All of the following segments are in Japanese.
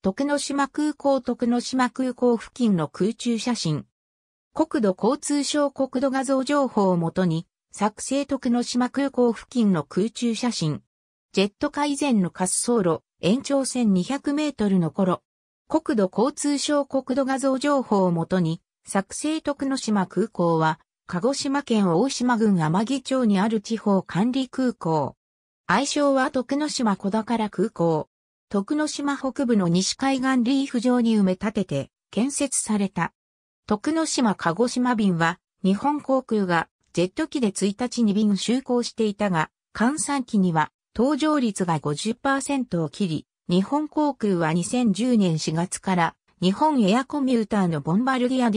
徳之島空港徳之島空港付近の空中写真。国土交通省国土画像情報をもとに、作成徳之島空港付近の空中写真。ジェット化以前の滑走路、延長線200メートルの頃。国土交通省国土画像情報をもとに、作成徳之島空港は、鹿児島県大島郡天城町にある地方管理空港。愛称は徳之島小宝空港。徳之島北部の西海岸リーフ上に埋め立てて建設された。徳之島鹿児島便は日本航空がジェット機で1日に便就航していたが、換算機には搭乗率が50%を切り、日本航空は2010年4月から日本エアコミューターのボンバルディア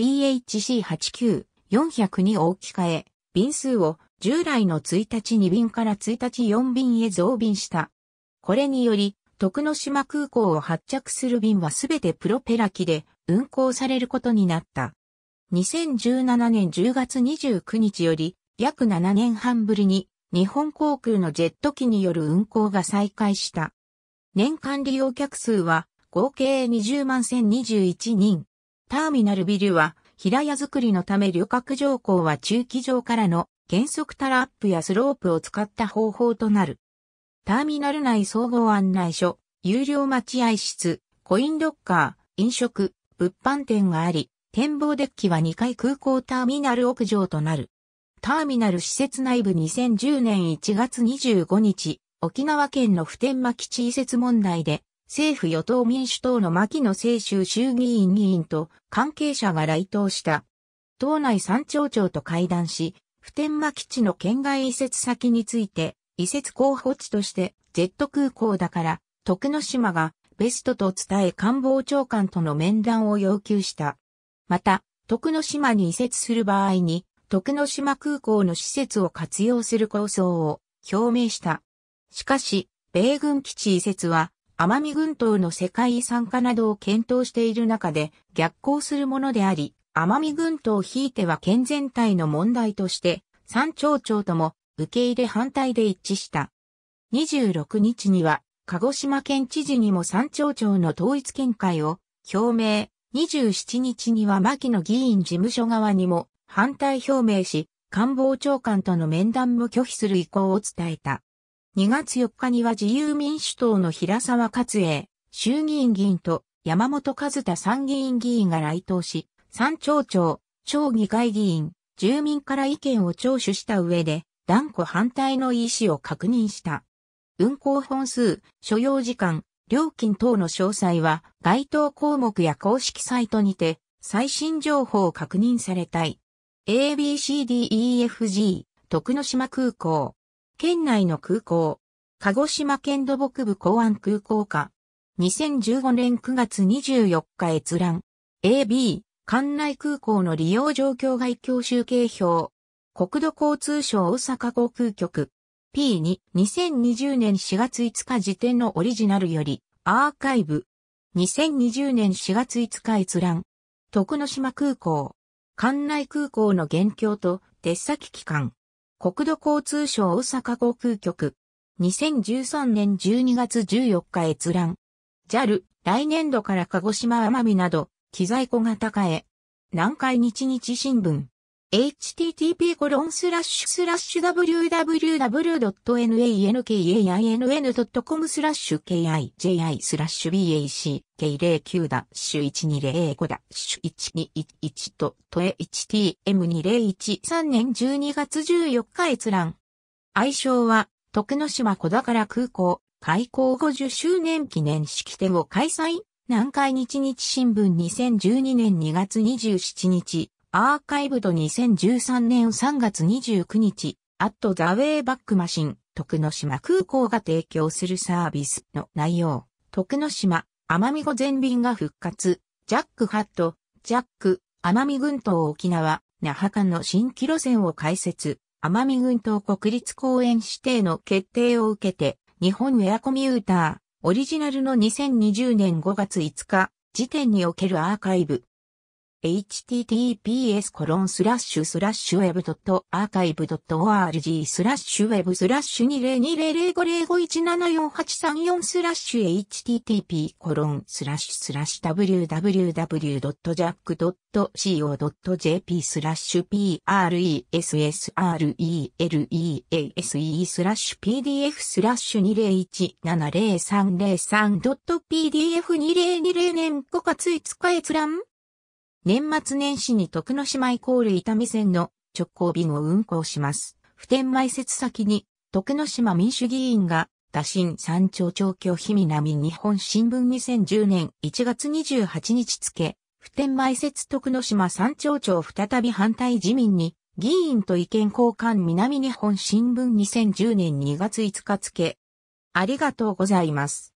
DHC89400 に置き換え、便数を従来の1日2便から1日4便へ増便した。これにより、徳之島空港を発着する便はすべてプロペラ機で運航されることになった。2017年10月29日より約7年半ぶりに日本航空のジェット機による運航が再開した。年間利用客数は合計20万1021人。ターミナルビルは平屋作りのため旅客乗降は駐機場からの原則タラップやスロープを使った方法となる。ターミナル内総合案内所、有料待合室、コインロッカー、飲食、物販店があり、展望デッキは2階空港ターミナル屋上となる。ターミナル施設内部2010年1月25日、沖縄県の普天間基地移設問題で、政府与党民主党の牧野清州衆議院議員と関係者が来党した。党内三町長と会談し、普天間基地の県外移設先について移設候補地としてジェット空港だから徳之島がベストと伝え官房長官との面談を要求した。また、徳之島に移設する場合に、徳之島空港の施設を活用する構想を表明した。しかし、米軍基地移設は、奄美群島の世界遺産化などを検討している中で逆行するものであり、奄美群島をひいては県全体の問題として、山町長とも受け入れ反対で一致した。26日には、鹿児島県知事にも山頂町の統一見解を表明、27日には牧野議員事務所側にも反対表明し、官房長官との面談も拒否する意向を伝えた。2月4日には自由民主党の平沢勝栄、衆議院議員と山本和田参議院議員が来党し、山頂町、町議会議員、住民から意見を聴取した上で、断固反対の意思を確認した。運行本数、所要時間、料金等の詳細は該当項目や公式サイトにて最新情報を確認されたい。ABCDEFG、徳之島空港。県内の空港。鹿児島県土木部港湾空港課。2015年9月24日閲覧。AB、館内空港の利用状況外教集計表。国土交通省大阪航空局 P2 2020年4月5日時点のオリジナルよりアーカイブ2020年4月5日閲覧徳之島空港関内空港の現況と鉄先機関国土交通省大阪航空局2013年12月14日閲覧 JAL 来年度から鹿児島奄美など機材小型化へ南海日日新聞 http://www.nankain.com kiji スラッシ back ダッ1205 1211とと htm2013 年12月14日閲覧。愛称は、徳之島小宝空港、開港50周年記念式典を開催。南海日日新聞2012年2月27日。アーカイブド2013年3月29日、アットザウェイバックマシン、徳之島空港が提供するサービスの内容。徳之島、奄美語全便が復活、ジャックハット、ジャック、奄美群島沖縄、那覇間の新規路線を開設、奄美群島国立公園指定の決定を受けて、日本ウェアコミューター、オリジナルの2020年5月5日時点におけるアーカイブ、https コロンスラッシュスラッシュ web.archive.org スラッシュ web スラッシュ20200505174834スラッシュ http コロンスラッシュスラッシュ www.jack.co.jp スラッシュ pressrelease スラッシュ pdf スラッシュ 2017030.pdf2020 年5月5日閲覧年末年始に徳之島イコール伊丹線の直行便を運行します。普天埋設先に、徳之島民主議員が、打新山頂長居日南日本新聞2010年1月28日付、普天埋設徳之島山頂町再び反対自民に、議員と意見交換南日本新聞2010年2月5日付。ありがとうございます。